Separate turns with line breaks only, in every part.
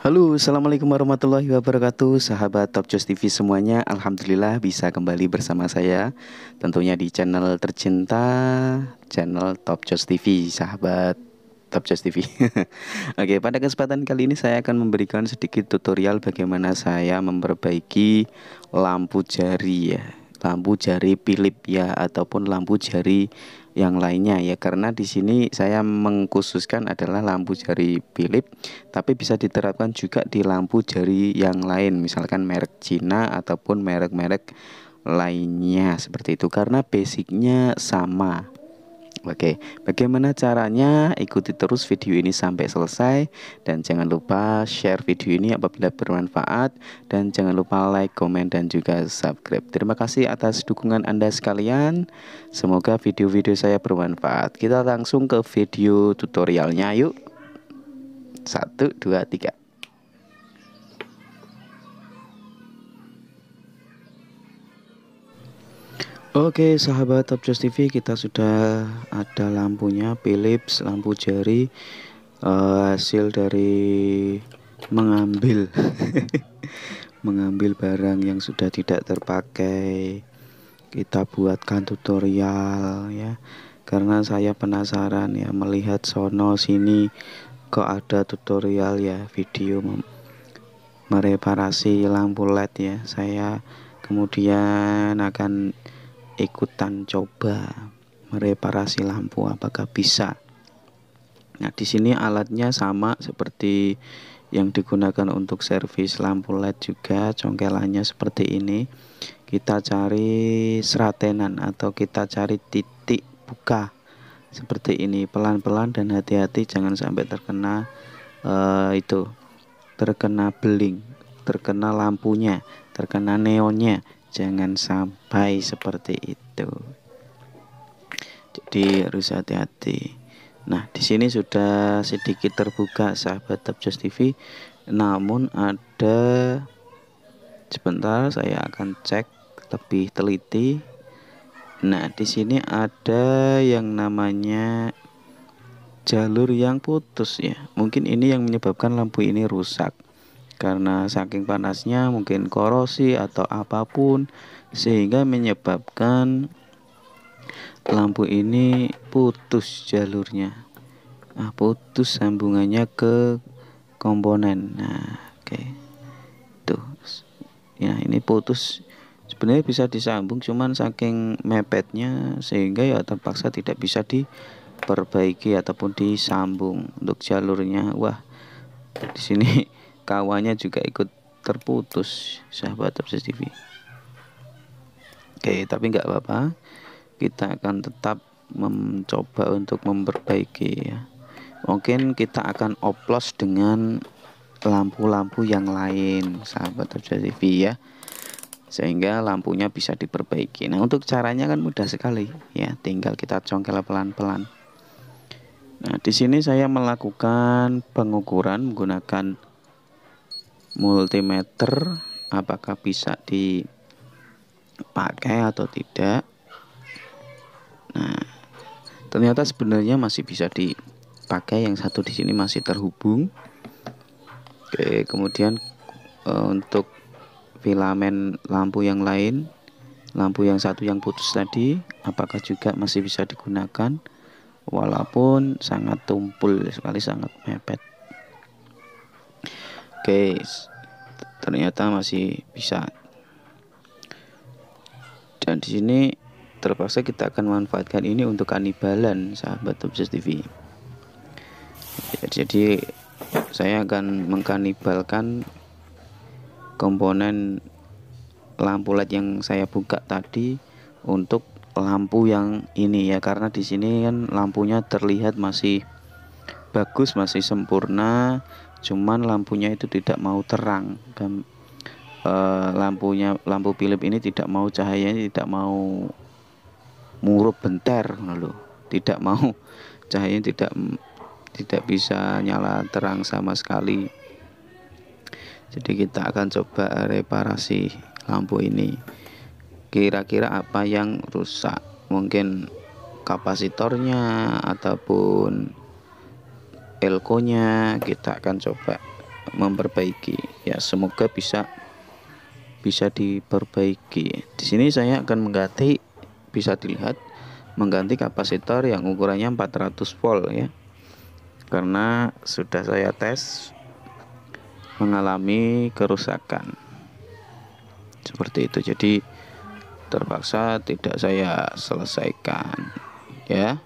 Halo, Assalamualaikum warahmatullahi wabarakatuh Sahabat Top Joss TV semuanya Alhamdulillah bisa kembali bersama saya Tentunya di channel tercinta Channel Top Joss TV Sahabat Top Joss TV Oke, pada kesempatan kali ini saya akan memberikan sedikit tutorial Bagaimana saya memperbaiki lampu jari ya lampu jari Philip ya ataupun lampu jari yang lainnya ya karena di sini saya mengkhususkan adalah lampu jari Philip tapi bisa diterapkan juga di lampu jari yang lain misalkan merek Cina ataupun merek-merek lainnya seperti itu karena basicnya sama Oke, bagaimana caranya? Ikuti terus video ini sampai selesai dan jangan lupa share video ini apabila bermanfaat dan jangan lupa like, komen dan juga subscribe. Terima kasih atas dukungan Anda sekalian. Semoga video-video saya bermanfaat. Kita langsung ke video tutorialnya yuk. Satu, dua, tiga. Oke sahabat Top Just TV kita sudah ada lampunya Philips lampu jari uh, hasil dari mengambil mengambil barang yang sudah tidak terpakai kita buatkan tutorial ya karena saya penasaran ya melihat sono sini kok ada tutorial ya video mereparasi lampu led ya saya kemudian akan ikutan coba mereparasi lampu apakah bisa nah di sini alatnya sama seperti yang digunakan untuk servis lampu led juga congkelannya seperti ini kita cari seratenan atau kita cari titik buka seperti ini pelan-pelan dan hati-hati jangan sampai terkena uh, itu terkena beling terkena lampunya terkena neonnya jangan sampai seperti itu jadi harus hati-hati nah di sini sudah sedikit terbuka sahabat Tabjus TV namun ada sebentar saya akan cek lebih teliti nah di sini ada yang namanya jalur yang putus ya mungkin ini yang menyebabkan lampu ini rusak karena saking panasnya mungkin korosi atau apapun sehingga menyebabkan lampu ini putus jalurnya nah, putus sambungannya ke komponen nah oke okay. tuh ya ini putus sebenarnya bisa disambung cuman saking mepetnya sehingga ya terpaksa tidak bisa diperbaiki ataupun disambung untuk jalurnya wah di sini kawannya juga ikut terputus sahabat Obses TV. Oke, tapi nggak apa-apa. Kita akan tetap mencoba untuk memperbaiki ya. Mungkin kita akan oplos dengan lampu-lampu yang lain sahabat Obses TV ya sehingga lampunya bisa diperbaiki. Nah, untuk caranya kan mudah sekali ya, tinggal kita congkel pelan-pelan. Nah, di sini saya melakukan pengukuran menggunakan multimeter apakah bisa dipakai atau tidak. Nah, ternyata sebenarnya masih bisa dipakai yang satu di sini masih terhubung. Oke, kemudian e, untuk filamen lampu yang lain, lampu yang satu yang putus tadi, apakah juga masih bisa digunakan walaupun sangat tumpul sekali sangat mepet. Oke, ternyata masih bisa. Dan di sini terpaksa kita akan manfaatkan ini untuk kanibalan, sahabat Obses TV. Jadi saya akan mengkanibalkan komponen lampu LED yang saya buka tadi untuk lampu yang ini ya karena di sini kan lampunya terlihat masih bagus masih sempurna cuman lampunya itu tidak mau terang dan e, eh, lampunya lampu Philip ini tidak mau cahayanya tidak mau murup bentar loh tidak mau cahayanya tidak tidak bisa nyala terang sama sekali jadi kita akan coba reparasi lampu ini kira-kira apa yang rusak mungkin kapasitornya ataupun elkonya kita akan coba memperbaiki ya semoga bisa bisa diperbaiki di sini saya akan mengganti bisa dilihat mengganti kapasitor yang ukurannya 400 volt ya karena sudah saya tes mengalami kerusakan seperti itu jadi terpaksa tidak saya selesaikan ya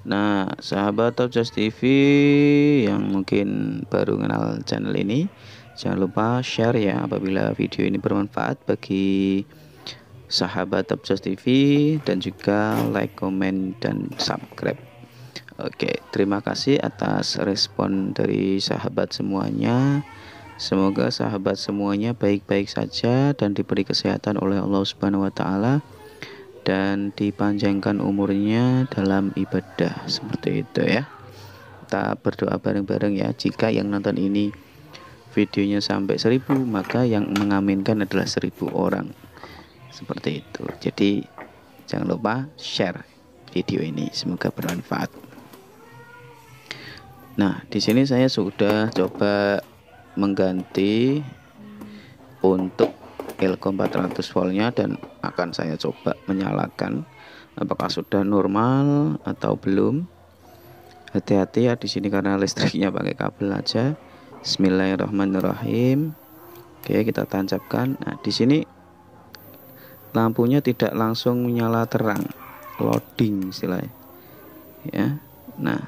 Nah, sahabat Top Just TV yang mungkin baru kenal channel ini, jangan lupa share ya apabila video ini bermanfaat bagi sahabat Top Just TV dan juga like, comment dan subscribe. Oke, terima kasih atas respon dari sahabat semuanya. Semoga sahabat semuanya baik-baik saja dan diberi kesehatan oleh Allah Subhanahu wa taala dan dipanjangkan umurnya dalam ibadah seperti itu ya kita berdoa bareng-bareng ya jika yang nonton ini videonya sampai seribu maka yang mengaminkan adalah seribu orang seperti itu jadi jangan lupa share video ini semoga bermanfaat nah di sini saya sudah coba mengganti untuk Elcom 400 voltnya dan akan saya coba menyalakan apakah sudah normal atau belum hati-hati ya di sini karena listriknya pakai kabel aja Bismillahirrahmanirrahim oke kita tancapkan nah di sini lampunya tidak langsung menyala terang loading istilahnya ya nah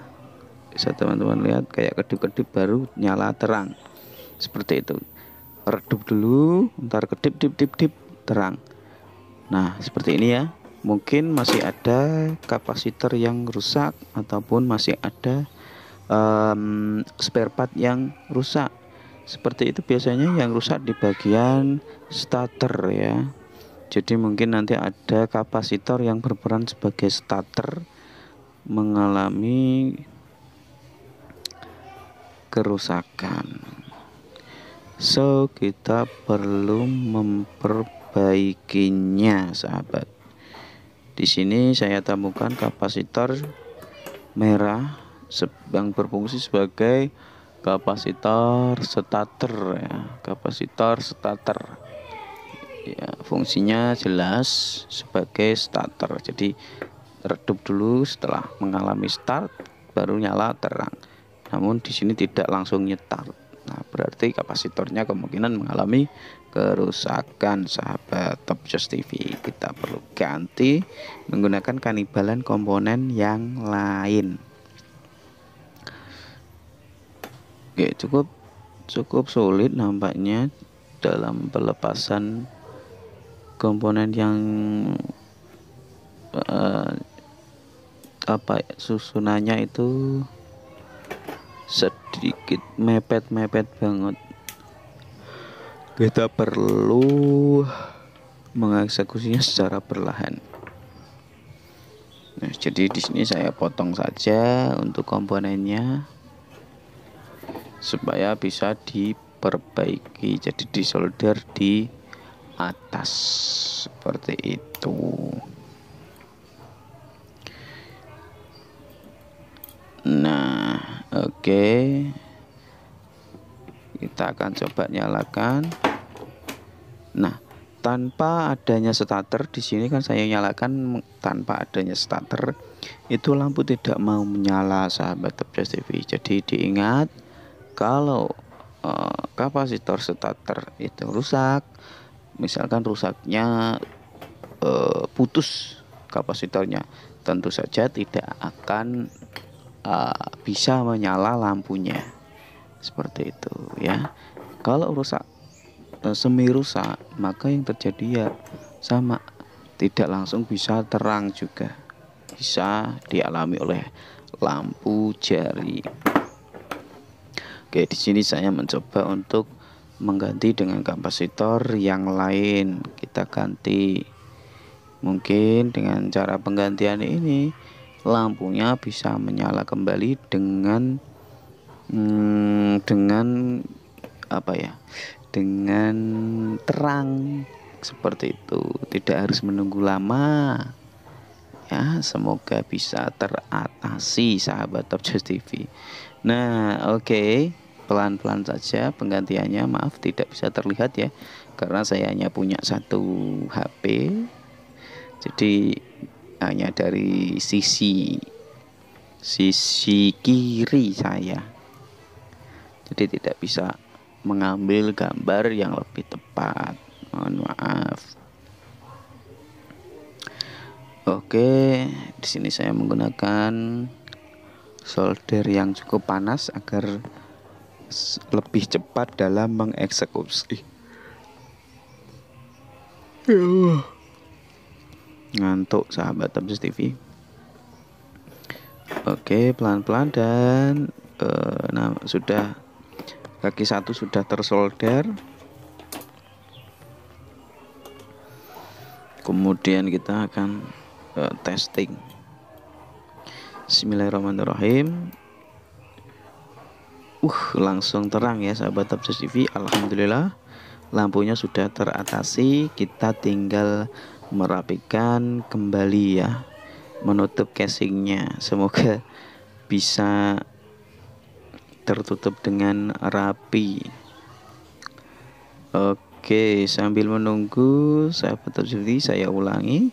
bisa teman-teman lihat kayak kedip-kedip baru nyala terang seperti itu redup dulu ntar kedip dip dip dip terang nah seperti ini ya mungkin masih ada kapasitor yang rusak ataupun masih ada um, spare part yang rusak seperti itu biasanya yang rusak di bagian starter ya jadi mungkin nanti ada kapasitor yang berperan sebagai starter mengalami kerusakan so kita perlu memperbaikinya sahabat di sini saya temukan kapasitor merah yang berfungsi sebagai kapasitor stator ya kapasitor stator ya fungsinya jelas sebagai starter jadi redup dulu setelah mengalami start baru nyala terang namun di sini tidak langsung nyetar Nah, berarti kapasitornya kemungkinan mengalami kerusakan sahabat Top Just TV. Kita perlu ganti menggunakan kanibalan komponen yang lain. Oke, cukup cukup sulit nampaknya dalam pelepasan komponen yang uh, apa susunannya itu sedikit mepet-mepet banget kita perlu mengeksekusinya secara perlahan nah, jadi di sini saya potong saja untuk komponennya supaya bisa diperbaiki jadi disolder di atas seperti itu Oke. Kita akan coba nyalakan. Nah, tanpa adanya starter di sini kan saya nyalakan tanpa adanya starter itu lampu tidak mau menyala sahabat Tebas TV jadi diingat kalau uh, kapasitor starter itu rusak misalkan rusaknya uh, putus kapasitornya tentu saja tidak akan uh, bisa menyala lampunya seperti itu ya kalau rusak uh, semi rusak maka yang terjadi ya sama tidak langsung bisa terang juga bisa dialami oleh lampu jari Oke di sini saya mencoba untuk mengganti dengan kapasitor yang lain kita ganti mungkin dengan cara penggantian ini lampunya bisa menyala kembali dengan hmm, dengan apa ya dengan terang seperti itu tidak harus menunggu lama ya semoga bisa teratasi sahabat Top Just TV nah oke okay. pelan-pelan saja penggantiannya maaf tidak bisa terlihat ya karena saya hanya punya satu HP jadi hanya dari sisi sisi kiri saya jadi tidak bisa mengambil gambar yang lebih tepat mohon maaf oke di sini saya menggunakan solder yang cukup panas agar lebih cepat dalam mengeksekusi ya Allah ngantuk sahabat Tabus TV. Oke, pelan-pelan dan uh, nah sudah kaki satu sudah tersolder. Kemudian kita akan uh, testing. Bismillahirrahmanirrahim. Uh, langsung terang ya sahabat Tabsus TV. Alhamdulillah lampunya sudah teratasi. Kita tinggal merapikan kembali ya menutup casingnya semoga bisa tertutup dengan rapi oke sambil menunggu saya sahabat terjadi saya ulangi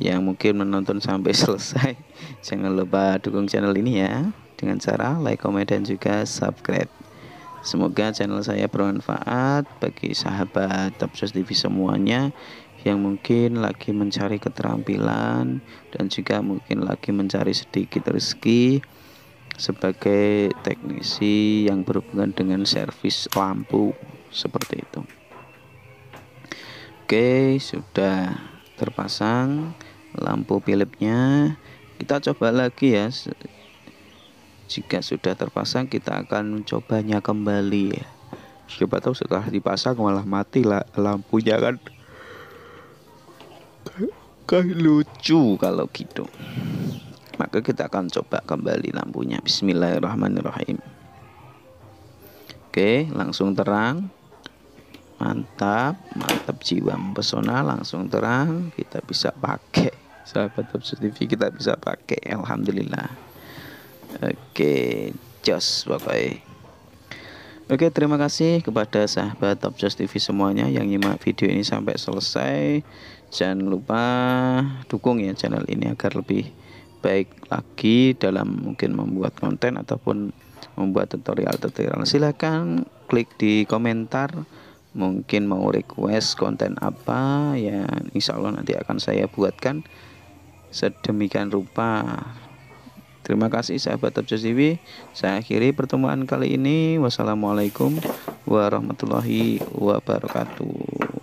yang mungkin menonton sampai selesai jangan lupa dukung channel ini ya dengan cara like, comment, dan juga subscribe semoga channel saya bermanfaat bagi sahabat Tapsus TV semuanya yang mungkin lagi mencari keterampilan dan juga mungkin lagi mencari sedikit rezeki sebagai teknisi yang berhubungan dengan servis lampu seperti itu. Oke, sudah terpasang lampu Philipsnya. Kita coba lagi ya. Jika sudah terpasang, kita akan mencobanya kembali ya. Siapa tahu setelah dipasang malah mati lah lampunya kan kayak lucu kalau gitu maka kita akan coba kembali lampunya bismillahirrahmanirrahim oke langsung terang mantap mantap jiwa mempesona langsung terang kita bisa pakai sahabat TV kita bisa pakai alhamdulillah oke jos pokoknya Oke terima kasih kepada sahabat Top Just TV semuanya yang nyimak video ini sampai selesai jangan lupa dukung ya channel ini agar lebih baik lagi dalam mungkin membuat konten ataupun membuat tutorial-tutorial silahkan klik di komentar mungkin mau request konten apa ya insya Allah nanti akan saya buatkan sedemikian rupa terima kasih sahabat Top TV saya akhiri pertemuan kali ini wassalamualaikum warahmatullahi wabarakatuh